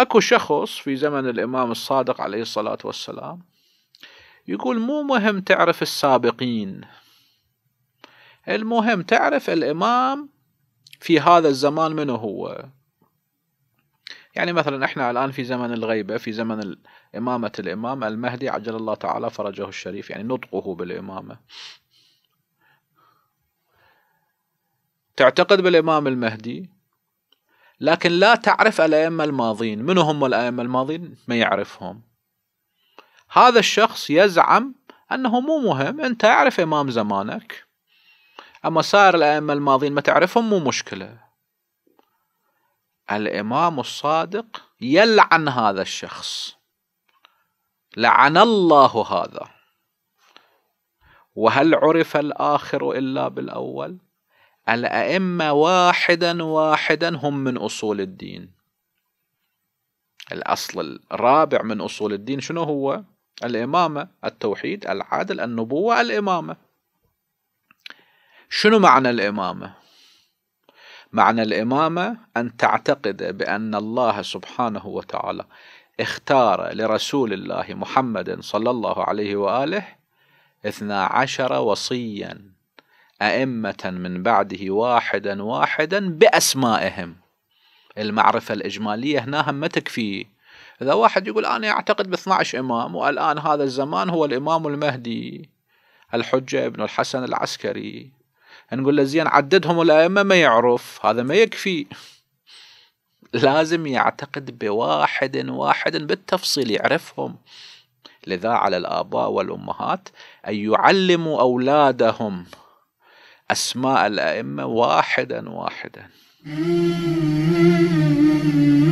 اكو شخص في زمن الامام الصادق عليه الصلاة والسلام يقول مو مهم تعرف السابقين المهم تعرف الامام في هذا الزمان من هو يعني مثلا احنا الان في زمن الغيبة في زمن امامة الامام المهدي عجل الله تعالى فرجه الشريف يعني نطقه بالامامة تعتقد بالامام المهدي لكن لا تعرف الأئمة الماضين من هم الأئمة الماضين ما يعرفهم هذا الشخص يزعم أنه مو مهم أنت اعرف إمام زمانك أما سائر الأئمة الماضين ما تعرفهم مو مشكلة الإمام الصادق يلعن هذا الشخص لعن الله هذا وهل عرف الآخر إلا بالأول الأئمة واحدا واحدا هم من أصول الدين الأصل الرابع من أصول الدين شنو هو؟ الإمامة التوحيد العدل النبوة الإمامة شنو معنى الإمامة؟ معنى الإمامة أن تعتقد بأن الله سبحانه وتعالى اختار لرسول الله محمد صلى الله عليه وآله اثنا عشر وصياً أئمة من بعده واحدا واحدا بأسمائهم المعرفة الإجمالية هنا هم ما تكفي إذا واحد يقول أنا أعتقد ب 12 إمام والآن هذا الزمان هو الإمام المهدي الحجة ابن الحسن العسكري نقول له زين عددهم الأئمة ما يعرف هذا ما يكفي لازم يعتقد بواحد واحد بالتفصيل يعرفهم لذا على الآباء والأمهات أن يعلموا أولادهم أسماء الأئمة واحدا واحدا mm-hmm.